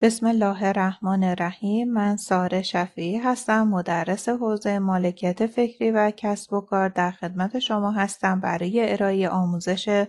بسم الله الرحمن الرحیم من ساره شفیعی هستم مدرس حوزه مالکیت فکری و کسب و کار در خدمت شما هستم برای ارائه آموزش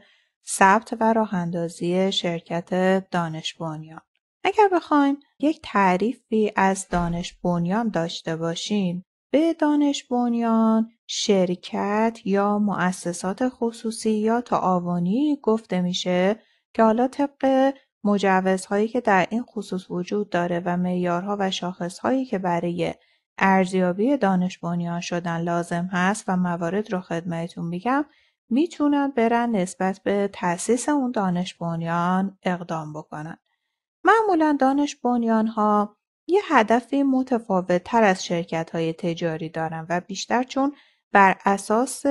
ثبت و راه اندازی شرکت دانش بنیان اگر بخوایم یک تعریفی از دانش بنیان داشته باشیم به دانش بنیان شرکت یا مؤسسات خصوصی یا تعاونی گفته میشه که حالا طبق مجوزهایی که در این خصوص وجود داره و معیارها و شاخصهایی که برای ارزیابی دانش بنیان شدن لازم هست و موارد رو خدمتون میگم میتونن برن نسبت به تاسیس اون دانش بنیان اقدام بکنن. معمولا دانش بنیان ها یه هدفی متفاوت تر از شرکت های تجاری دارن و بیشتر چون بر اساس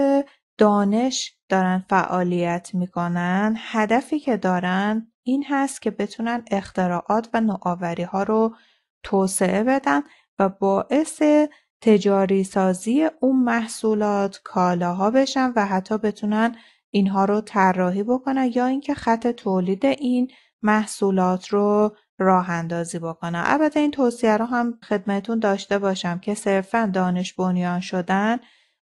دانش دارن فعالیت میکنن هدفی که دارن این هست که بتونن اختراعات و نوآوری ها رو توسعه بدن و باعث تجاری سازی اون محصولات کالاها بشن و حتی بتونن اینها رو طراحی بکنن یا اینکه خط تولید این محصولات رو راه اندازی بکنن البته این توصیه رو هم خدمتون داشته باشم که صرفا دانش بنیان شدن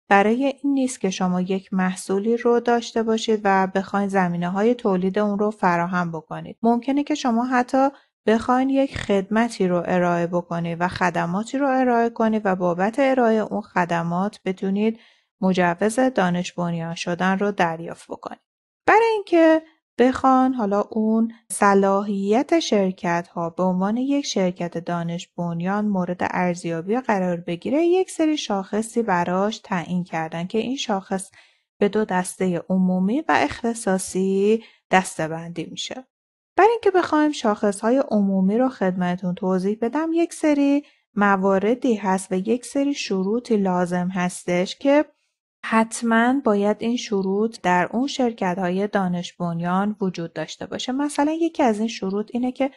برای این نیست که شما یک محصولی رو داشته باشید و بخواین زمینه های تولید اون رو فراهم بکنید. ممکنه که شما حتی بخواین یک خدمتی رو ارائه بکنید و خدماتی رو ارائه کنید و بابت ارائه اون خدمات بتونید مجوز دانش بنیان شدن رو دریافت بکنید. برای اینکه بخوان حالا اون صلاحیت شرکت ها به عنوان یک شرکت دانش بنیان مورد ارزیابی قرار بگیره یک سری شاخصی براش تعیین کردن که این شاخص به دو دسته عمومی و اختصاصی دسته بندی میشه. برای اینکه بخوایم شاخص های عمومی رو خدمتون توضیح بدم یک سری مواردی هست و یک سری شروطی لازم هستش که حتما باید این شروط در اون شرکت های دانش بنیان وجود داشته باشه مثلا یکی از این شروط اینه که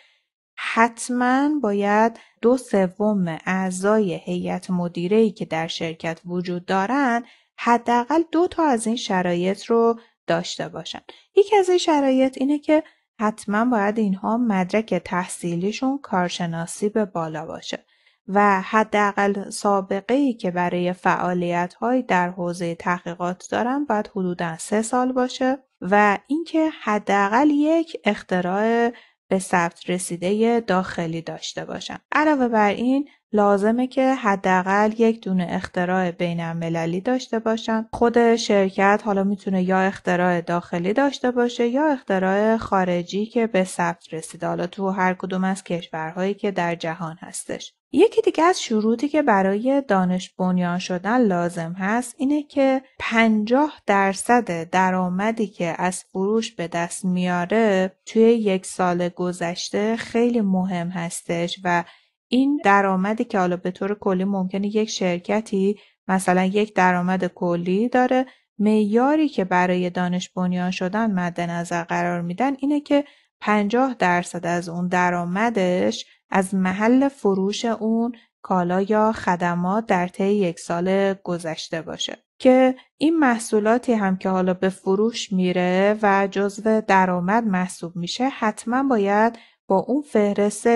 حتما باید دو سوم اعضای هیئت مدیره که در شرکت وجود دارن حداقل دو تا از این شرایط رو داشته باشن یکی از این شرایط اینه که حتما باید اینها مدرک تحصیلیشون کارشناسی به بالا باشه و حداقل سابقه ای که برای فعالیت های در حوزه تحقیقات دارم باید حدودا سه سال باشه و اینکه حداقل یک اختراع به ثبت رسیده داخلی داشته باشم. علاوه بر این لازمه که حداقل یک دونه اختراع بین المللی داشته باشم. خود شرکت حالا میتونه یا اختراع داخلی داشته باشه یا اختراع خارجی که به ثبت رسیده حالا تو هر کدوم از کشورهایی که در جهان هستش. یکی دیگه از شروطی که برای دانش بنیان شدن لازم هست اینه که 50 درصد درآمدی که از فروش به دست میاره توی یک سال گذشته خیلی مهم هستش و این درآمدی که حالا به طور کلی ممکنه یک شرکتی مثلا یک درآمد کلی داره معیاری که برای دانش بنیان شدن مد نظر قرار میدن اینه که 50 درصد از اون درآمدش از محل فروش اون کالا یا خدمات در طی یک سال گذشته باشه که این محصولاتی هم که حالا به فروش میره و جزو درآمد محسوب میشه حتما باید با اون فهرست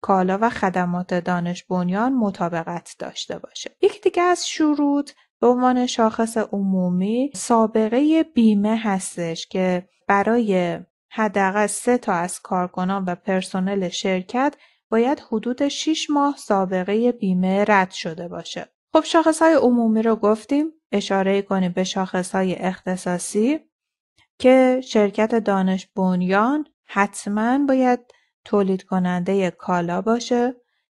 کالا و خدمات دانش بنیان مطابقت داشته باشه یک دیگه از شروط به عنوان شاخص عمومی سابقه بیمه هستش که برای حداقل سه تا از کارکنان و پرسنل شرکت باید حدود 6 ماه سابقه بیمه رد شده باشه. خب های عمومی رو گفتیم اشاره کنیم به های اختصاصی که شرکت دانش بنیان حتما باید تولید کننده کالا باشه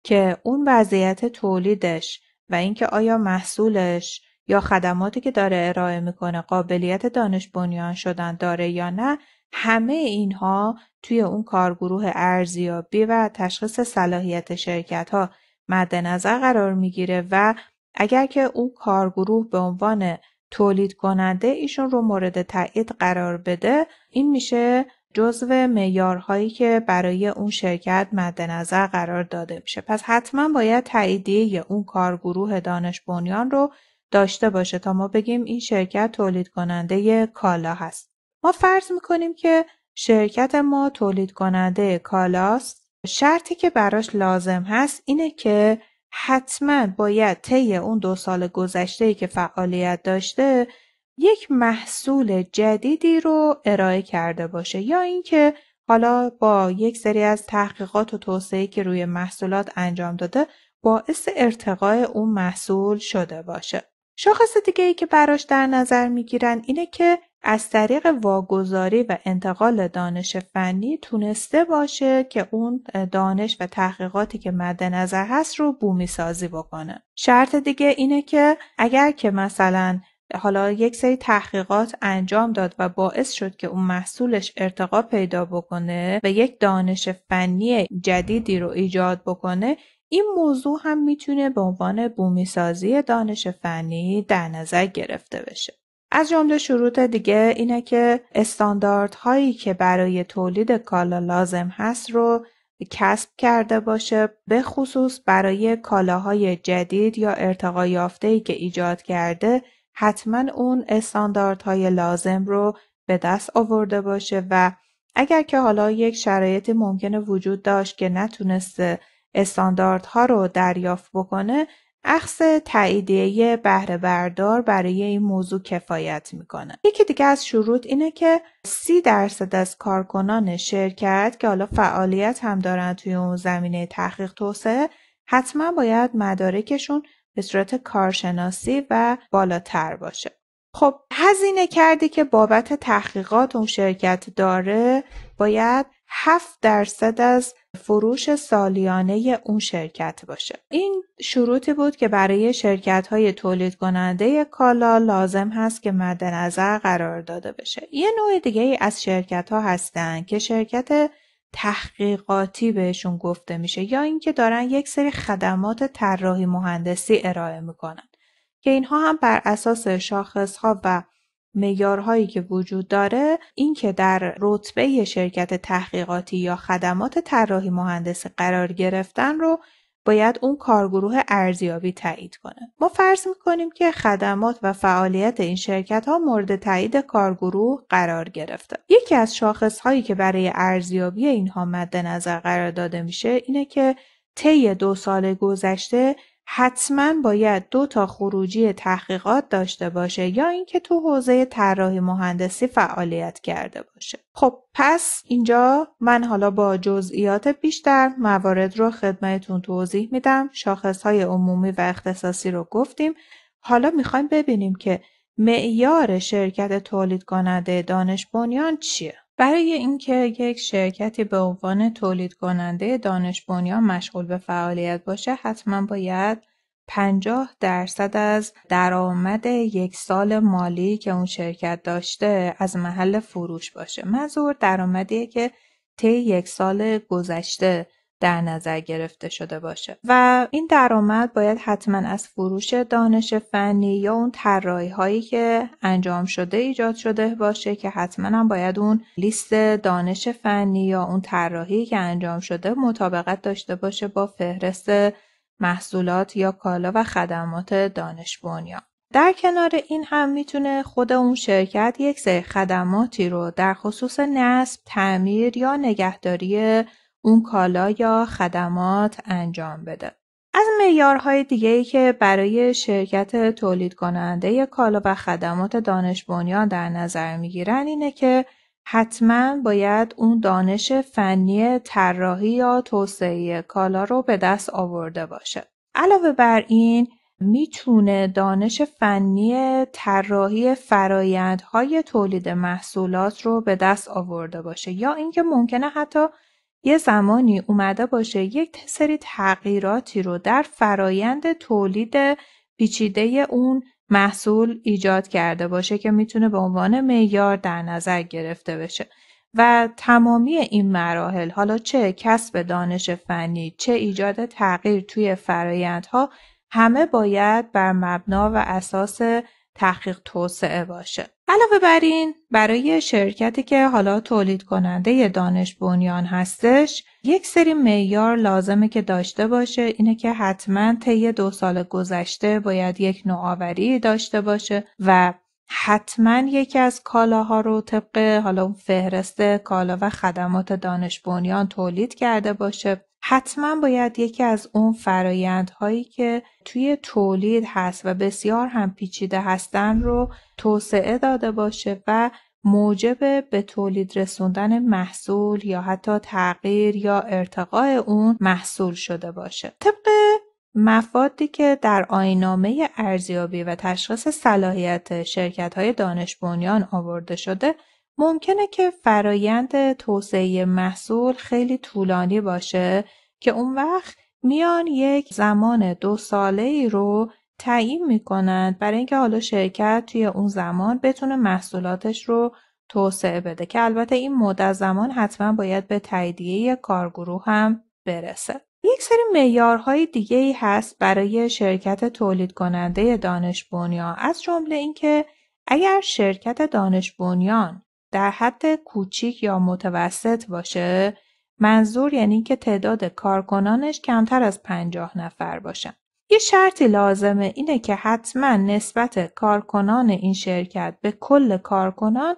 که اون وضعیت تولیدش و اینکه آیا محصولش یا خدماتی که داره ارائه میکنه قابلیت دانش بنیان شدن داره یا نه همه اینها توی اون کارگروه ارزیابی و تشخیص صلاحیت شرکت ها مد نظر قرار میگیره و اگر که اون کارگروه به عنوان تولید کننده ایشون رو مورد تایید قرار بده این میشه جزو معیارهایی که برای اون شرکت مد نظر قرار داده میشه پس حتما باید تاییدیه اون کارگروه دانش بنیان رو داشته باشه تا ما بگیم این شرکت تولید کننده کالا هست ما فرض میکنیم که شرکت ما تولید کننده کالاست شرطی که براش لازم هست اینه که حتما باید طی اون دو سال گذشته که فعالیت داشته یک محصول جدیدی رو ارائه کرده باشه یا اینکه حالا با یک سری از تحقیقات و توسعه که روی محصولات انجام داده باعث ارتقای اون محصول شده باشه. شاخص دیگه ای که براش در نظر میگیرن اینه که از طریق واگذاری و انتقال دانش فنی تونسته باشه که اون دانش و تحقیقاتی که مد نظر هست رو بومی سازی بکنه. شرط دیگه اینه که اگر که مثلا حالا یک سری تحقیقات انجام داد و باعث شد که اون محصولش ارتقا پیدا بکنه و یک دانش فنی جدیدی رو ایجاد بکنه این موضوع هم میتونه به عنوان بومیسازی دانش فنی در نظر گرفته بشه. از جمله شروط دیگه اینه که استانداردهایی که برای تولید کالا لازم هست رو کسب کرده باشه به خصوص برای کالاهای جدید یا ارتقا یافته که ایجاد کرده حتما اون استانداردهای لازم رو به دست آورده باشه و اگر که حالا یک شرایط ممکن وجود داشت که نتونسته استانداردها رو دریافت بکنه اخص تاییدیه بهره بردار برای این موضوع کفایت میکنه یکی دیگه از شروط اینه که سی درصد از کارکنان شرکت که حالا فعالیت هم دارن توی اون زمینه تحقیق توسعه حتما باید مدارکشون به صورت کارشناسی و بالاتر باشه خب هزینه کردی که بابت تحقیقات اون شرکت داره باید 7 درصد از فروش سالیانه اون شرکت باشه این شروطی بود که برای شرکت های تولید کننده کالا لازم هست که مد نظر قرار داده بشه یه نوع دیگه ای از شرکت ها هستن که شرکت تحقیقاتی بهشون گفته میشه یا اینکه دارن یک سری خدمات طراحی مهندسی ارائه میکنن که اینها هم بر اساس شاخص ها و معیارهایی که وجود داره این که در رتبه شرکت تحقیقاتی یا خدمات طراحی مهندس قرار گرفتن رو باید اون کارگروه ارزیابی تایید کنه. ما فرض میکنیم که خدمات و فعالیت این شرکت ها مورد تایید کارگروه قرار گرفته. یکی از شاخص هایی که برای ارزیابی اینها مد نظر قرار داده میشه اینه که طی دو سال گذشته حتما باید دو تا خروجی تحقیقات داشته باشه یا اینکه تو حوزه طراحی مهندسی فعالیت کرده باشه خب پس اینجا من حالا با جزئیات بیشتر موارد رو خدمتتون توضیح میدم شاخص های عمومی و اختصاصی رو گفتیم حالا میخوایم ببینیم که معیار شرکت تولید کننده دانش بنیان چیه برای اینکه یک شرکتی به عنوان تولید کننده دانش بنیان مشغول به فعالیت باشه حتما باید 50 درصد از درآمد یک سال مالی که اون شرکت داشته از محل فروش باشه. منظور درآمدیه که طی یک سال گذشته در نظر گرفته شده باشه و این درآمد باید حتما از فروش دانش فنی یا اون طراحی هایی که انجام شده ایجاد شده باشه که حتما هم باید اون لیست دانش فنی یا اون طراحی که انجام شده مطابقت داشته باشه با فهرست محصولات یا کالا و خدمات دانش بنیان در کنار این هم میتونه خود اون شرکت یک سری خدماتی رو در خصوص نصب، تعمیر یا نگهداری اون کالا یا خدمات انجام بده. از میارهای دیگه ای که برای شرکت تولید کننده کالا و خدمات دانش بنیان در نظر میگیرن اینه که حتما باید اون دانش فنی طراحی یا توسعه کالا رو به دست آورده باشه. علاوه بر این میتونه دانش فنی طراحی فرایندهای تولید محصولات رو به دست آورده باشه یا اینکه ممکنه حتی یه زمانی اومده باشه یک سری تغییراتی رو در فرایند تولید پیچیده اون محصول ایجاد کرده باشه که میتونه به عنوان معیار در نظر گرفته بشه و تمامی این مراحل حالا چه کسب دانش فنی چه ایجاد تغییر توی فرایندها همه باید بر مبنا و اساس تحقیق توسعه باشه علاوه بر این برای شرکتی که حالا تولید کننده دانش بنیان هستش یک سری معیار لازمه که داشته باشه اینه که حتما طی دو سال گذشته باید یک نوآوری داشته باشه و حتما یکی از کالاها رو طبق حالا فهرست کالا و خدمات دانش بنیان تولید کرده باشه حتما باید یکی از اون فرایندهایی که توی تولید هست و بسیار هم پیچیده هستن رو توسعه داده باشه و موجب به تولید رسوندن محصول یا حتی تغییر یا ارتقاء اون محصول شده باشه. طبق مفادی که در آینامه ارزیابی و تشخیص صلاحیت شرکت های دانش بنیان آورده شده ممکنه که فرایند توسعه محصول خیلی طولانی باشه که اون وقت میان یک زمان دو ساله ای رو تعیین میکنند برای اینکه حالا شرکت توی اون زمان بتونه محصولاتش رو توسعه بده که البته این مدت زمان حتما باید به تاییدیه کارگروه هم برسه. یک سری معیارهای دیگه ای هست برای شرکت تولید کننده دانش بنیان از جمله اینکه اگر شرکت دانش بنیان در حد کوچیک یا متوسط باشه منظور یعنی که تعداد کارکنانش کمتر از پنجاه نفر باشن. یه شرطی لازمه اینه که حتما نسبت کارکنان این شرکت به کل کارکنان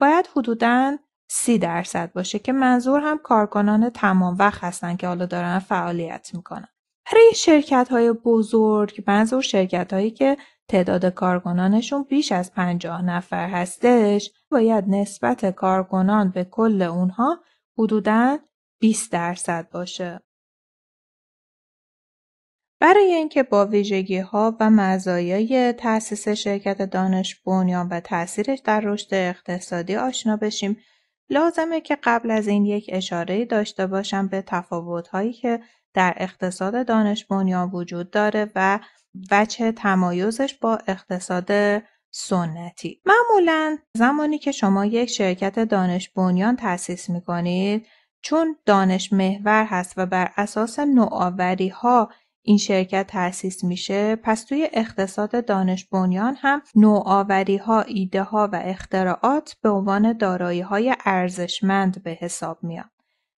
باید حدوداً سی درصد باشه که منظور هم کارکنان تمام وقت هستن که حالا دارن فعالیت میکنن. برای شرکت های بزرگ منظور شرکت هایی که تعداد کارکنانشون بیش از پنجاه نفر هستش باید نسبت کارکنان به کل اونها حدوداً 20 درصد باشه. برای اینکه با ویژگی ها و مزایای تأسیس شرکت دانش بنیان و تاثیرش در رشد اقتصادی آشنا بشیم لازمه که قبل از این یک اشاره داشته باشم به تفاوت هایی که در اقتصاد دانش بنیان وجود داره و وچه تمایزش با اقتصاد سنتی معمولا زمانی که شما یک شرکت دانش بنیان تأسیس می کنید چون دانش محور هست و بر اساس نوآوری ها این شرکت تأسیس میشه پس توی اقتصاد دانش بنیان هم نوآوری ها ایده ها و اختراعات به عنوان دارایی های ارزشمند به حساب میاد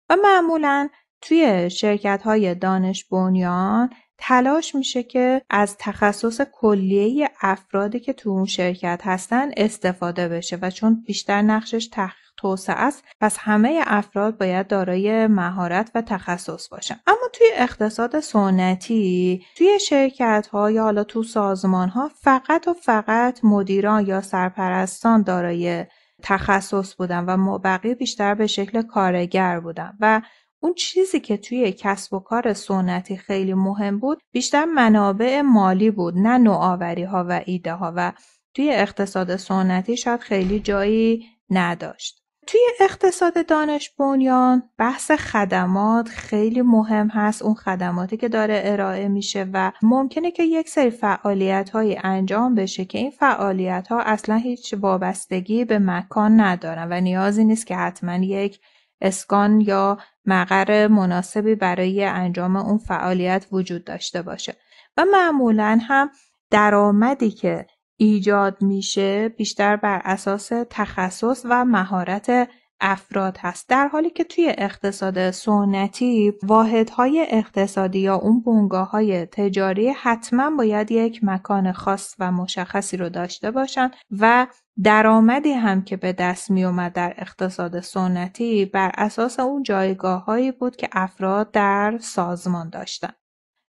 و معمولا توی شرکت های دانش بنیان تلاش میشه که از تخصص کلیه افرادی که تو اون شرکت هستن استفاده بشه و چون بیشتر نقشش تحقیق توسعه است پس همه افراد باید دارای مهارت و تخصص باشن اما توی اقتصاد سنتی توی شرکت ها یا حالا تو سازمان ها فقط و فقط مدیران یا سرپرستان دارای تخصص بودن و بقیه بیشتر به شکل کارگر بودن و اون چیزی که توی کسب و کار سنتی خیلی مهم بود بیشتر منابع مالی بود نه نوآوری ها و ایده ها و توی اقتصاد سنتی شاید خیلی جایی نداشت. توی اقتصاد دانش بنیان بحث خدمات خیلی مهم هست اون خدماتی که داره ارائه میشه و ممکنه که یک سری فعالیت های انجام بشه که این فعالیت ها اصلا هیچ وابستگی به مکان ندارن و نیازی نیست که حتما یک اسکان یا مقر مناسبی برای انجام اون فعالیت وجود داشته باشه و معمولا هم درآمدی که ایجاد میشه بیشتر بر اساس تخصص و مهارت افراد هست در حالی که توی اقتصاد سنتی واحدهای اقتصادی یا اون بونگاه های تجاری حتما باید یک مکان خاص و مشخصی رو داشته باشن و درآمدی هم که به دست می اومد در اقتصاد سنتی بر اساس اون هایی بود که افراد در سازمان داشتن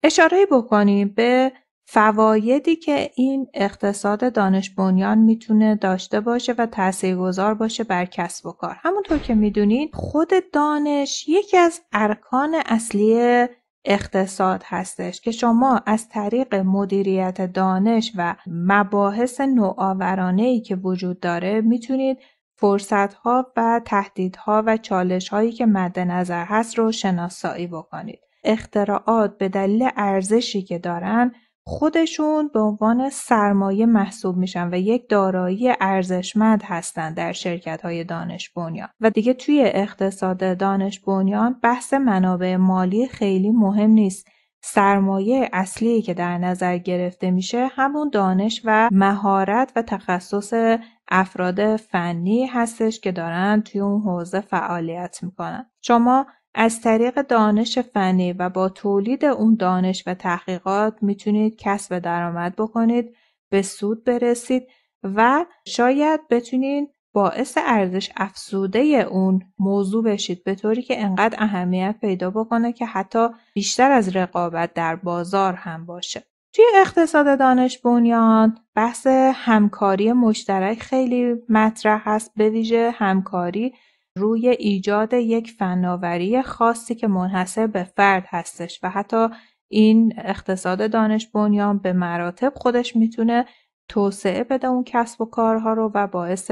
اشاره بکنیم به فوایدی که این اقتصاد دانش بنیان میتونه داشته باشه و تاثیرگذار باشه بر کسب و کار همونطور که میدونید خود دانش یکی از ارکان اصلی اقتصاد هستش که شما از طریق مدیریت دانش و مباحث نوآورانه ای که وجود داره میتونید فرصت ها و تهدیدها و چالش هایی که مد نظر هست رو شناسایی بکنید. اختراعات به دلیل ارزشی که دارن خودشون به عنوان سرمایه محسوب میشن و یک دارایی ارزشمند هستند در شرکت های دانش بنیان و دیگه توی اقتصاد دانش بنیان بحث منابع مالی خیلی مهم نیست سرمایه اصلی که در نظر گرفته میشه همون دانش و مهارت و تخصص افراد فنی هستش که دارن توی اون حوزه فعالیت میکنن شما از طریق دانش فنی و با تولید اون دانش و تحقیقات میتونید کسب درآمد بکنید به سود برسید و شاید بتونید باعث ارزش افزوده اون موضوع بشید به طوری که انقدر اهمیت پیدا بکنه که حتی بیشتر از رقابت در بازار هم باشه. توی اقتصاد دانش بنیان بحث همکاری مشترک خیلی مطرح هست به ویژه همکاری روی ایجاد یک فناوری خاصی که منحصر به فرد هستش و حتی این اقتصاد دانش بنیان به مراتب خودش میتونه توسعه بده اون کسب و کارها رو و باعث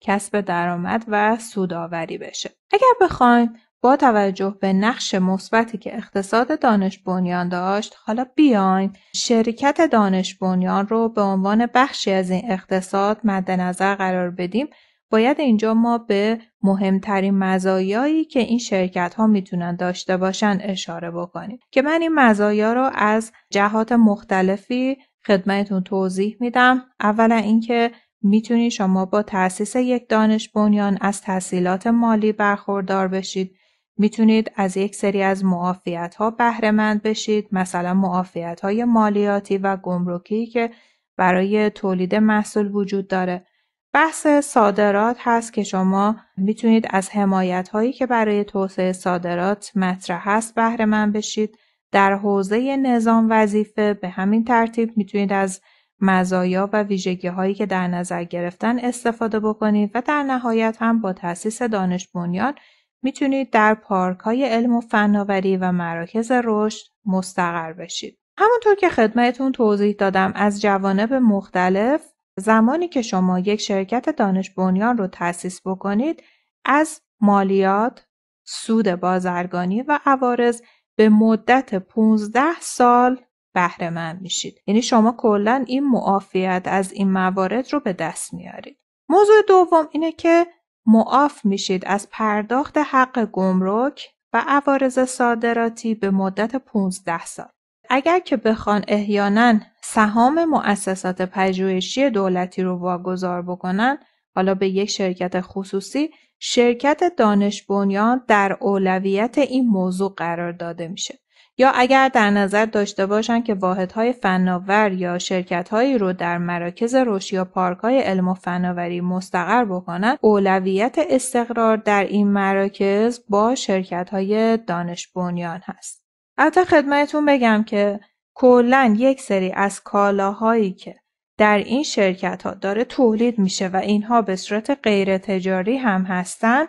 کسب درآمد و سودآوری بشه اگر بخوایم با توجه به نقش مثبتی که اقتصاد دانش بنیان داشت حالا بیایم شرکت دانش بنیان رو به عنوان بخشی از این اقتصاد مد نظر قرار بدیم باید اینجا ما به مهمترین مزایایی که این شرکت ها میتونن داشته باشن اشاره بکنیم که من این مزایا رو از جهات مختلفی خدمتتون توضیح میدم اولا اینکه میتونید شما با تاسیس یک دانش بنیان از تحصیلات مالی برخوردار بشید میتونید از یک سری از معافیت ها بهره مند بشید مثلا معافیت های مالیاتی و گمرکی که برای تولید محصول وجود داره بحث صادرات هست که شما میتونید از حمایت هایی که برای توسعه صادرات مطرح هست بهره من بشید در حوزه نظام وظیفه به همین ترتیب میتونید از مزایا و ویژگی هایی که در نظر گرفتن استفاده بکنید و در نهایت هم با تاسیس دانش بنیان میتونید در پارک های علم و فناوری و مراکز رشد مستقر بشید. همونطور که خدمتون توضیح دادم از جوانب مختلف زمانی که شما یک شرکت دانش بنیان رو تأسیس بکنید از مالیات، سود بازرگانی و عوارض به مدت 15 سال بهره مند میشید. یعنی شما کلا این معافیت از این موارد رو به دست میارید. موضوع دوم اینه که معاف میشید از پرداخت حق گمرک و عوارض صادراتی به مدت 15 سال. اگر که بخوان احیانا سهام مؤسسات پژوهشی دولتی رو واگذار بکنن حالا به یک شرکت خصوصی شرکت دانش بنیان در اولویت این موضوع قرار داده میشه یا اگر در نظر داشته باشند که واحدهای فناور یا شرکتهایی رو در مراکز رشد یا پارکهای علم و فناوری مستقر بکنند، اولویت استقرار در این مراکز با شرکتهای دانش بنیان هست حتی خدمتتون بگم که کلا یک سری از کالاهایی که در این شرکت ها داره تولید میشه و اینها به صورت غیر تجاری هم هستن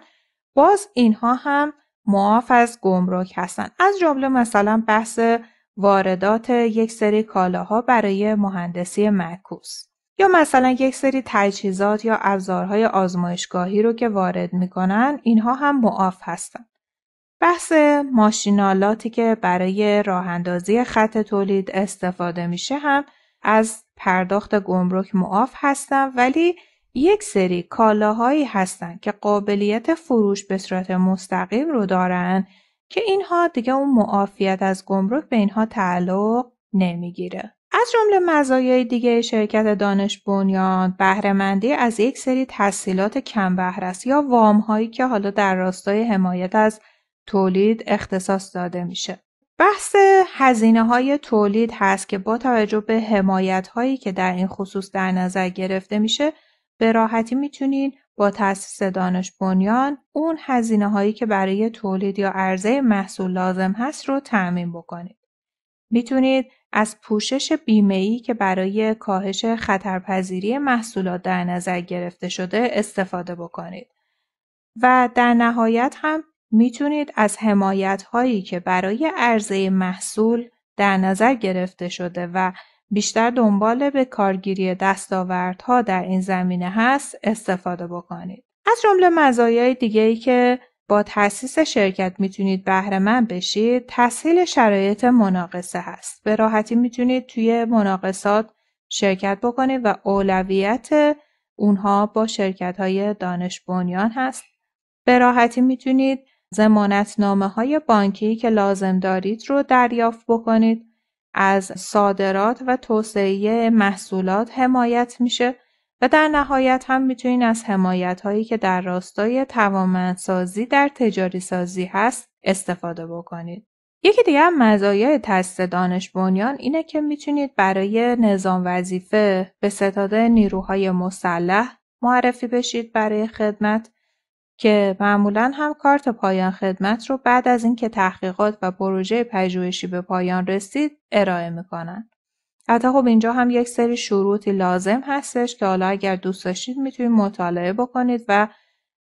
باز اینها هم معاف از گمرک هستن از جمله مثلا بحث واردات یک سری کالاها برای مهندسی معکوس یا مثلا یک سری تجهیزات یا ابزارهای آزمایشگاهی رو که وارد میکنن اینها هم معاف هستن بحث ماشینالاتی که برای راه خط تولید استفاده میشه هم از پرداخت گمرک معاف هستن ولی یک سری کالاهایی هستن که قابلیت فروش به صورت مستقیم رو دارن که اینها دیگه اون معافیت از گمرک به اینها تعلق نمیگیره. از جمله مزایای دیگه شرکت دانش بنیان بهرهمندی از یک سری تسهیلات کم یا وام هایی که حالا در راستای حمایت از تولید اختصاص داده میشه. بحث هزینه های تولید هست که با توجه به حمایت هایی که در این خصوص در نظر گرفته میشه به راحتی میتونین با تاسیس دانش بنیان اون هزینه هایی که برای تولید یا عرضه محصول لازم هست رو تعمین بکنید. میتونید از پوشش ای که برای کاهش خطرپذیری محصولات در نظر گرفته شده استفاده بکنید. و در نهایت هم میتونید از هایی که برای عرضه محصول در نظر گرفته شده و بیشتر دنبال به کارگیری دستاوردها در این زمینه هست استفاده بکنید. از جمله مزایای ای که با تأسیس شرکت میتونید من بشید تسهیل شرایط مناقصه هست. به راحتی میتونید توی مناقصات شرکت بکنید و اولویت اونها با شرکت های دانش بنیان هست. به راحتی میتونید های بانکی که لازم دارید رو دریافت بکنید از صادرات و توسعه محصولات حمایت میشه و در نهایت هم میتونید از حمایت هایی که در راستای توانمندسازی در تجاری سازی هست استفاده بکنید. یکی دیگه هم مزایای تست دانش بنیان اینه که میتونید برای نظام وظیفه به ستاد نیروهای مسلح معرفی بشید برای خدمت که معمولا هم کارت پایان خدمت رو بعد از اینکه تحقیقات و پروژه پژوهشی به پایان رسید ارائه میکنن. حتی خب اینجا هم یک سری شروطی لازم هستش که حالا اگر دوست داشتید میتونید مطالعه بکنید و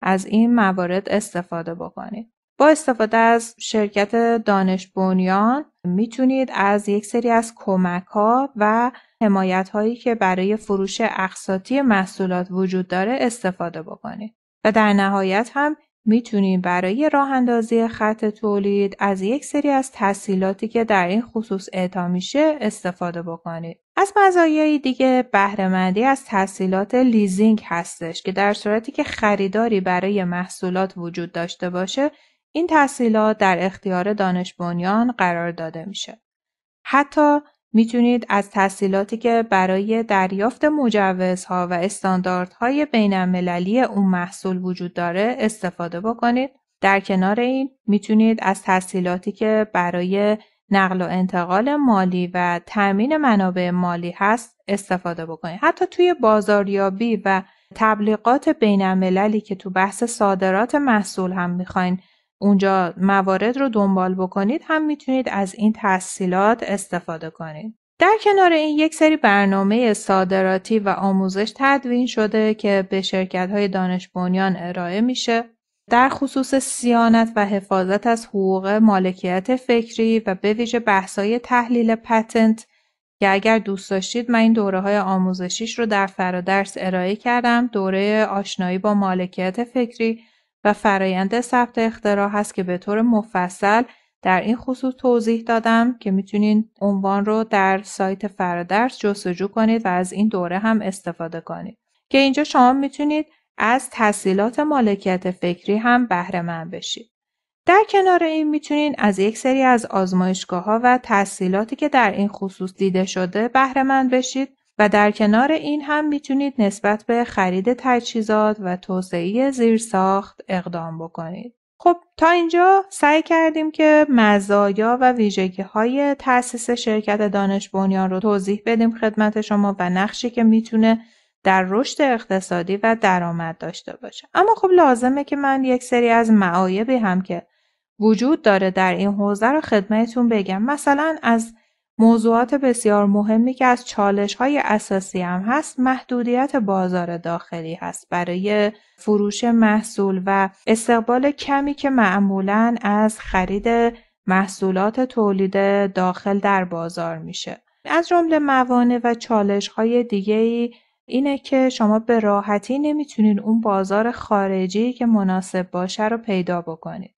از این موارد استفاده بکنید. با استفاده از شرکت دانش بنیان میتونید از یک سری از کمک ها و حمایت هایی که برای فروش اقساطی محصولات وجود داره استفاده بکنید. و در نهایت هم میتونیم برای راه اندازی خط تولید از یک سری از تحصیلاتی که در این خصوص اعطا میشه استفاده بکنید. از مزایای دیگه بهرهمندی از تحصیلات لیزینگ هستش که در صورتی که خریداری برای محصولات وجود داشته باشه این تحصیلات در اختیار دانش بنیان قرار داده میشه. حتی میتونید از تحصیلاتی که برای دریافت مجوزها و استانداردهای بینالمللی اون محصول وجود داره استفاده بکنید. در کنار این میتونید از تحصیلاتی که برای نقل و انتقال مالی و تأمین منابع مالی هست استفاده بکنید. حتی توی بازاریابی و تبلیغات بین که تو بحث صادرات محصول هم میخواین اونجا موارد رو دنبال بکنید هم میتونید از این تحصیلات استفاده کنید. در کنار این یک سری برنامه صادراتی و آموزش تدوین شده که به شرکت های دانش بنیان ارائه میشه در خصوص سیانت و حفاظت از حقوق مالکیت فکری و به ویژه بحث‌های تحلیل پتنت که اگر دوست داشتید من این دوره های آموزشیش رو در فرادرس ارائه کردم دوره آشنایی با مالکیت فکری و فرایند ثبت اختراع هست که به طور مفصل در این خصوص توضیح دادم که میتونین عنوان رو در سایت فرادرس جستجو کنید و از این دوره هم استفاده کنید که اینجا شما میتونید از تحصیلات مالکیت فکری هم بهره مند بشید در کنار این میتونین از یک سری از آزمایشگاه ها و تحصیلاتی که در این خصوص دیده شده بهره مند بشید و در کنار این هم میتونید نسبت به خرید تجهیزات و توسعه زیرساخت اقدام بکنید. خب تا اینجا سعی کردیم که مزایا و ویژگی های تأسیس شرکت دانش بنیان رو توضیح بدیم خدمت شما و نقشی که میتونه در رشد اقتصادی و درآمد داشته باشه اما خب لازمه که من یک سری از معایبی هم که وجود داره در این حوزه رو خدمتتون بگم مثلا از موضوعات بسیار مهمی که از چالش‌های اساسی هم هست محدودیت بازار داخلی هست برای فروش محصول و استقبال کمی که معمولا از خرید محصولات تولید داخل در بازار میشه از جمله موانع و چالش‌های ای اینه که شما به راحتی نمیتونین اون بازار خارجی که مناسب باشه رو پیدا بکنید.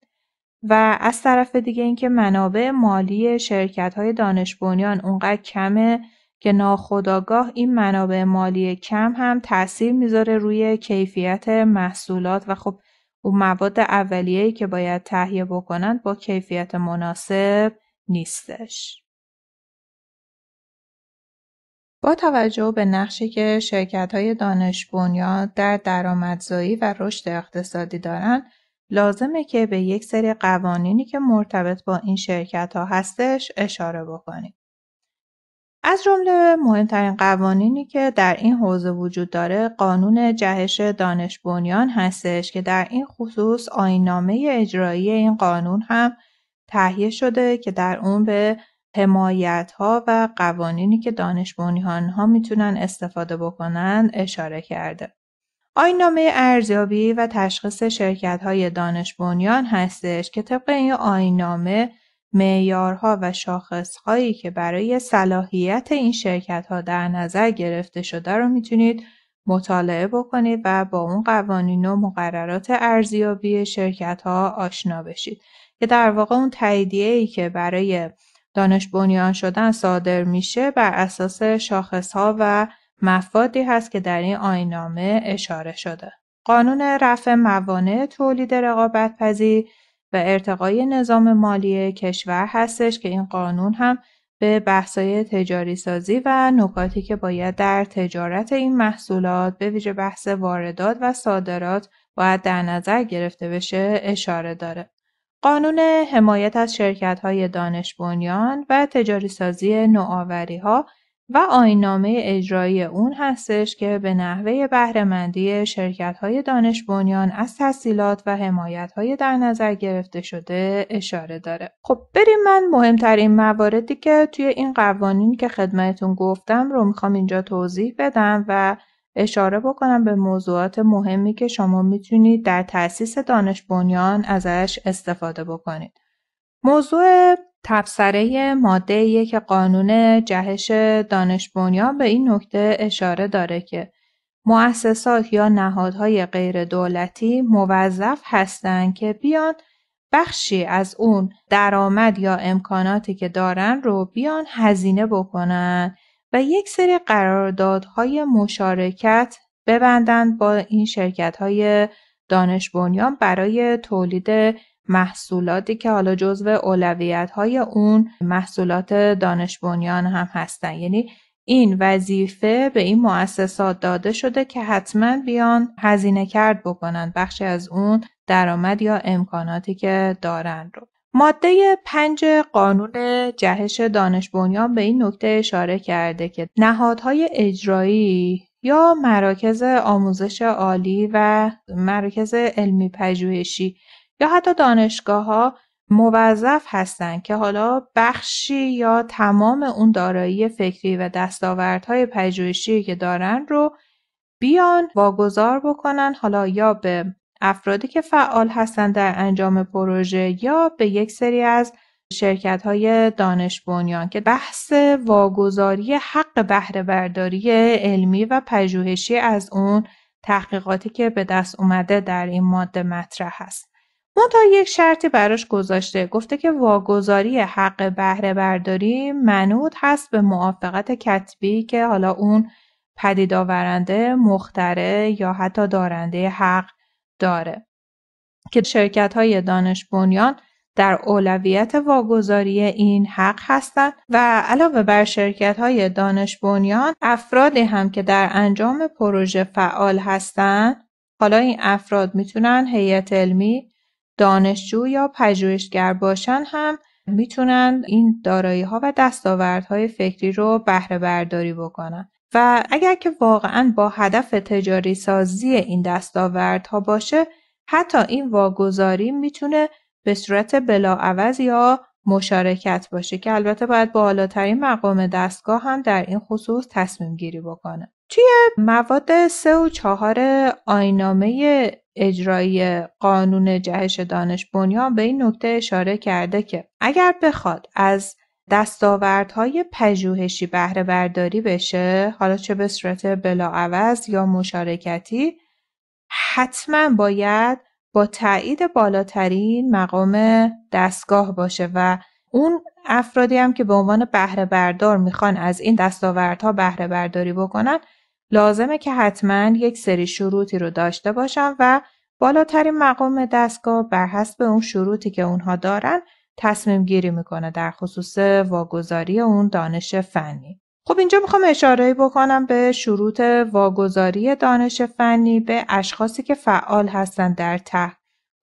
و از طرف دیگه اینکه منابع مالی شرکت های دانش بنیان اونقدر کمه که ناخداگاه این منابع مالی کم هم تاثیر میذاره روی کیفیت محصولات و خب اون مواد اولیه‌ای که باید تهیه بکنند با کیفیت مناسب نیستش. با توجه به نقشی که شرکت های دانش بنیان در درآمدزایی و رشد اقتصادی دارند، لازمه که به یک سری قوانینی که مرتبط با این شرکت ها هستش اشاره بکنیم. از جمله مهمترین قوانینی که در این حوزه وجود داره قانون جهش دانش بنیان هستش که در این خصوص آینامه اجرایی این قانون هم تهیه شده که در اون به حمایت ها و قوانینی که دانش بنیان ها میتونن استفاده بکنن اشاره کرده. آین نامه ارزیابی و تشخیص شرکت های دانش بنیان هستش که طبق این آین نامه معیارها و شاخص هایی که برای صلاحیت این شرکت ها در نظر گرفته شده رو میتونید مطالعه بکنید و با اون قوانین و مقررات ارزیابی شرکت ها آشنا بشید که در واقع اون تاییدیه ای که برای دانش بنیان شدن صادر میشه بر اساس شاخص ها و مفادی هست که در این آینامه اشاره شده. قانون رفع موانع تولید رقابت پذیر و ارتقای نظام مالی کشور هستش که این قانون هم به بحثای تجاری سازی و نکاتی که باید در تجارت این محصولات به ویژه بحث واردات و صادرات باید در نظر گرفته بشه اشاره داره. قانون حمایت از شرکت های دانش بنیان و تجاری سازی نوآوری ها و آینامه اجرایی اون هستش که به نحوه بهرهمندی های دانش بنیان از تحصیلات و های در نظر گرفته شده اشاره داره. خب بریم من مهمترین مواردی که توی این قوانین که خدمتون گفتم رو میخوام اینجا توضیح بدم و اشاره بکنم به موضوعات مهمی که شما میتونید در تاسیس دانش بنیان ازش استفاده بکنید. موضوع تبصره ماده که قانون جهش دانش بنیان به این نکته اشاره داره که مؤسسات یا نهادهای غیر دولتی موظف هستند که بیان بخشی از اون درآمد یا امکاناتی که دارن رو بیان هزینه بکنن و یک سری قراردادهای مشارکت ببندند با این شرکت های دانش بنیان برای تولید محصولاتی که حالا جزو اولویت های اون محصولات دانش بنیان هم هستن یعنی این وظیفه به این مؤسسات داده شده که حتما بیان هزینه کرد بکنن بخشی از اون درآمد یا امکاناتی که دارن رو ماده پنج قانون جهش دانش بنیان به این نکته اشاره کرده که نهادهای اجرایی یا مراکز آموزش عالی و مراکز علمی پژوهشی یا حتی ها موظف هستند که حالا بخشی یا تمام اون دارایی فکری و دستاوردهای پژوهشی که دارن رو بیان واگذار بکنن حالا یا به افرادی که فعال هستند در انجام پروژه یا به یک سری از شرکت های دانش بنیان که بحث واگذاری حق بهره برداری علمی و پژوهشی از اون تحقیقاتی که به دست اومده در این ماده مطرح است. تا یک شرطی براش گذاشته گفته که واگذاری حق بهره برداری منوط هست به موافقت کتبی که حالا اون پدید آورنده مختره یا حتی دارنده حق داره که شرکت های دانش بنیان در اولویت واگذاری این حق هستند و علاوه بر شرکت های دانش بنیان افرادی هم که در انجام پروژه فعال هستند حالا این افراد میتونن هیئت علمی دانشجو یا پژوهشگر باشن هم میتونن این دارایی ها و دستاوردهای فکری رو بهره برداری بکنن و اگر که واقعا با هدف تجاری سازی این دستاوردها باشه حتی این واگذاری میتونه به صورت بلاعوض یا مشارکت باشه که البته باید بالاترین مقام دستگاه هم در این خصوص تصمیم گیری بکنه. توی مواد 3 و 4 آینامه اجرایی قانون جهش دانش بنیان به این نکته اشاره کرده که اگر بخواد از دستاوردهای پژوهشی بهره برداری بشه حالا چه به صورت بلاعوض یا مشارکتی حتما باید با تایید بالاترین مقام دستگاه باشه و اون افرادی هم که به عنوان بهره بردار میخوان از این دستاوردها بهره برداری بکنن لازمه که حتما یک سری شروطی رو داشته باشم و بالاترین مقام دستگاه بر حسب اون شروطی که اونها دارن تصمیم گیری میکنه در خصوص واگذاری اون دانش فنی. خب اینجا میخوام اشاره بکنم به شروط واگذاری دانش فنی به اشخاصی که فعال هستن در ته.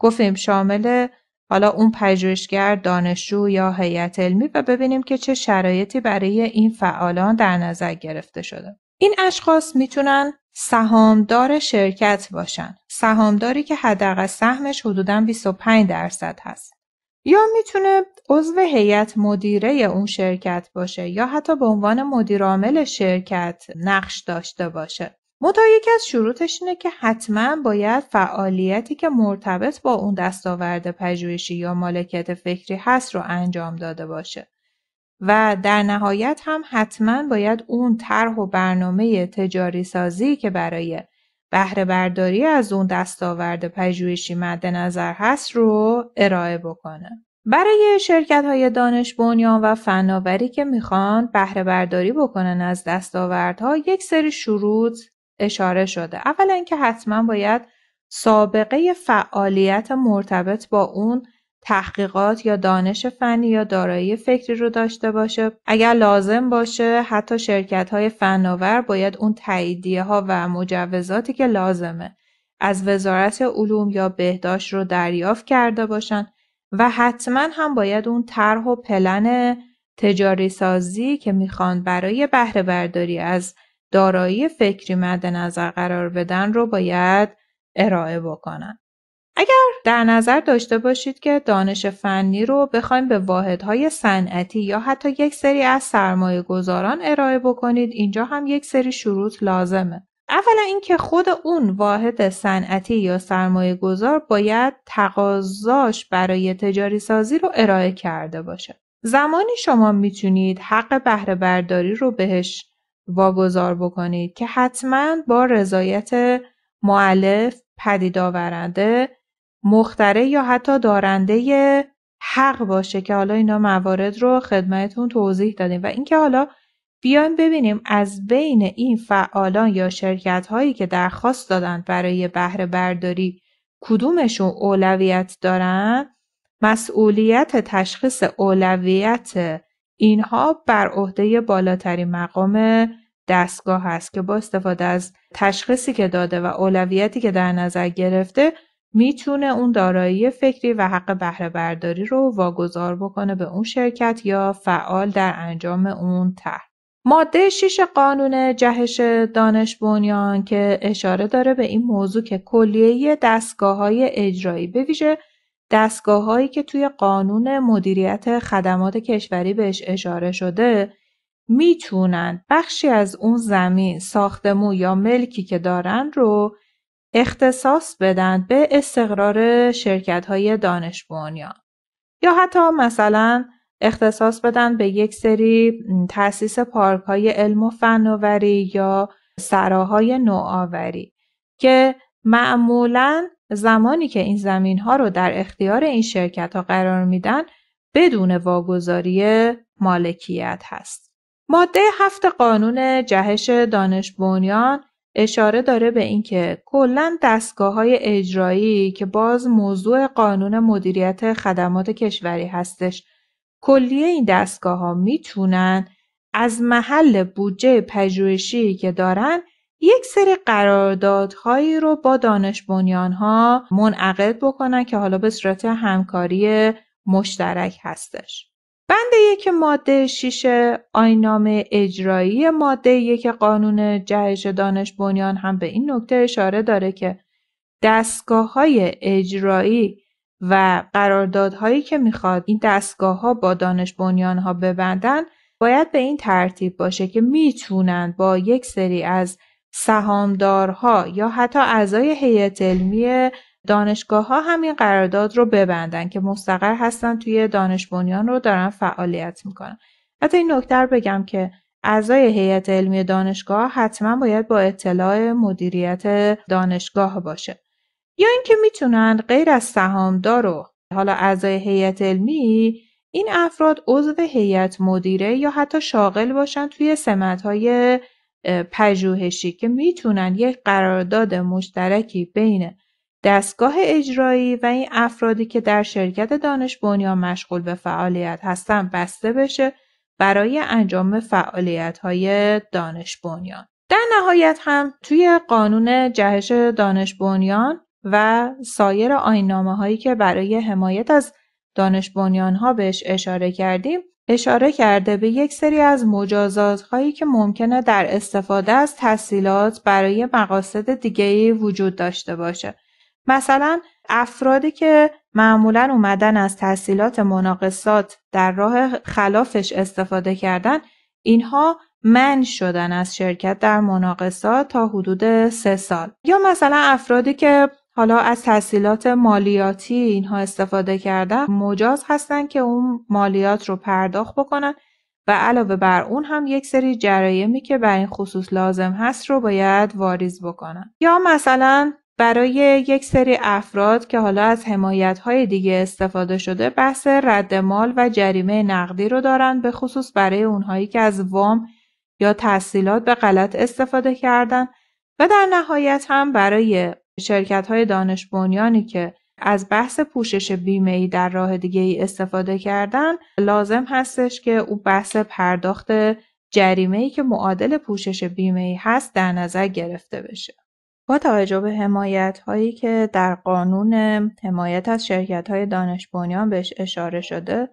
گفتیم شامل حالا اون پژوهشگر، دانشجو یا هیئت علمی و ببینیم که چه شرایطی برای این فعالان در نظر گرفته شده. این اشخاص میتونن سهامدار شرکت باشن. سهامداری که حداقل سهمش حدودا 25 درصد هست. یا میتونه عضو هیئت مدیره اون شرکت باشه یا حتی به عنوان عامل شرکت نقش داشته باشه. متا یکی از شروطش اینه که حتما باید فعالیتی که مرتبط با اون دستاورد پژوهشی یا مالکیت فکری هست رو انجام داده باشه. و در نهایت هم حتما باید اون طرح و برنامه تجاری سازی که برای بهره برداری از اون دستاورد پژوهشی مد نظر هست رو ارائه بکنه. برای شرکت های دانش بنیان و فناوری که میخوان بهره برداری بکنن از دستاوردها یک سری شروط اشاره شده. اولا اینکه حتما باید سابقه فعالیت مرتبط با اون تحقیقات یا دانش فنی یا دارایی فکری رو داشته باشه اگر لازم باشه حتی شرکت های فناور باید اون تاییدیه ها و مجوزاتی که لازمه از وزارت علوم یا بهداشت رو دریافت کرده باشن و حتما هم باید اون طرح و پلن تجاری سازی که میخوان برای بهره برداری از دارایی فکری مد نظر قرار بدن رو باید ارائه بکنن. اگر در نظر داشته باشید که دانش فنی رو بخوایم به واحدهای صنعتی یا حتی یک سری از سرمایه گذاران ارائه بکنید اینجا هم یک سری شروط لازمه. اولا اینکه خود اون واحد صنعتی یا سرمایه گذار باید تقاضاش برای تجاری سازی رو ارائه کرده باشه. زمانی شما میتونید حق بهره برداری رو بهش واگذار بکنید که حتما با رضایت معلف، پدید آورنده مختره یا حتی دارنده حق باشه که حالا اینا موارد رو خدمتون توضیح دادیم و اینکه حالا بیایم ببینیم از بین این فعالان یا شرکت هایی که درخواست دادن برای بهره برداری کدومشون اولویت دارن مسئولیت تشخیص اولویت اینها بر عهده بالاترین مقام دستگاه هست که با استفاده از تشخیصی که داده و اولویتی که در نظر گرفته میتونه اون دارایی فکری و حق بهره برداری رو واگذار بکنه به اون شرکت یا فعال در انجام اون طرح. ماده شیش قانون جهش دانش بنیان که اشاره داره به این موضوع که کلیه دستگاه های اجرایی به ویژه دستگاه هایی که توی قانون مدیریت خدمات کشوری بهش اشاره شده میتونن بخشی از اون زمین، ساختمون یا ملکی که دارن رو اختصاص بدن به استقرار شرکت های دانش یا حتی مثلا اختصاص بدن به یک سری تاسیس پارک های علم و فناوری یا سراهای نوآوری که معمولا زمانی که این زمین ها رو در اختیار این شرکت ها قرار میدن بدون واگذاری مالکیت هست. ماده هفت قانون جهش دانش اشاره داره به اینکه کلا های اجرایی که باز موضوع قانون مدیریت خدمات کشوری هستش کلیه این دستگاه ها میتونن از محل بودجه پژوهشی که دارن یک سری قراردادهایی رو با دانش ها منعقد بکنن که حالا به صورت همکاری مشترک هستش. بند یک ماده شیش نامه اجرایی ماده یک قانون جهش دانش بنیان هم به این نکته اشاره داره که های اجرایی و قراردادهایی که میخواد این دستگاه ها با دانش بنیان ها ببندن باید به این ترتیب باشه که میتونن با یک سری از سهامدارها یا حتی اعضای هیئت علمی ها همین قرارداد رو ببندن که مستقر هستن توی دانش بنیان رو دارن فعالیت میکنن حتی این نکته بگم که اعضای هیئت علمی دانشگاه حتما باید با اطلاع مدیریت دانشگاه باشه یا اینکه میتونن غیر از سهامدار و حالا اعضای هیئت علمی این افراد عضو هیئت مدیره یا حتی شاغل باشن توی های پژوهشی که میتونن یک قرارداد مشترکی بین دستگاه اجرایی و این افرادی که در شرکت دانش بنیان مشغول به فعالیت هستند بسته بشه برای انجام فعالیت های دانش بنیان. در نهایت هم توی قانون جهش دانش بنیان و سایر آینامه هایی که برای حمایت از دانش بنیان ها بهش اشاره کردیم اشاره کرده به یک سری از مجازات هایی که ممکنه در استفاده از تحصیلات برای مقاصد دیگه وجود داشته باشه مثلا افرادی که معمولا اومدن از تحصیلات مناقصات در راه خلافش استفاده کردن اینها من شدن از شرکت در مناقصات تا حدود سه سال یا مثلا افرادی که حالا از تحصیلات مالیاتی اینها استفاده کردن مجاز هستند که اون مالیات رو پرداخت بکنن و علاوه بر اون هم یک سری جرایمی که بر این خصوص لازم هست رو باید واریز بکنن یا مثلا برای یک سری افراد که حالا از حمایت‌های دیگه استفاده شده بحث رد مال و جریمه نقدی رو دارن به خصوص برای اونهایی که از وام یا تحصیلات به غلط استفاده کردن و در نهایت هم برای شرکت های دانش بنیانی که از بحث پوشش بیمه ای در راه دیگه ای استفاده کردن لازم هستش که او بحث پرداخت جریمه ای که معادل پوشش بیمه ای هست در نظر گرفته بشه. با توجه به هایی که در قانون حمایت از های دانش بنیان بهش اشاره شده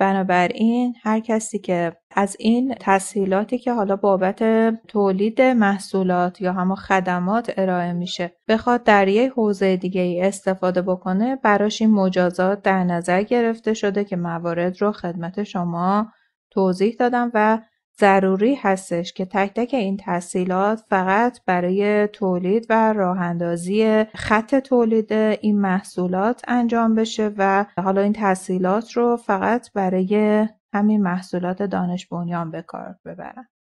بنابراین هر کسی که از این تسهیلاتی که حالا بابت تولید محصولات یا همه خدمات ارائه میشه بخواد در یه حوزه دیگه ای استفاده بکنه براش این مجازات در نظر گرفته شده که موارد رو خدمت شما توضیح دادم و ضروری هستش که تک تک این تحصیلات فقط برای تولید و راهاندازی خط تولید این محصولات انجام بشه و حالا این تحصیلات رو فقط برای همین محصولات دانش بنیان به کار ببرن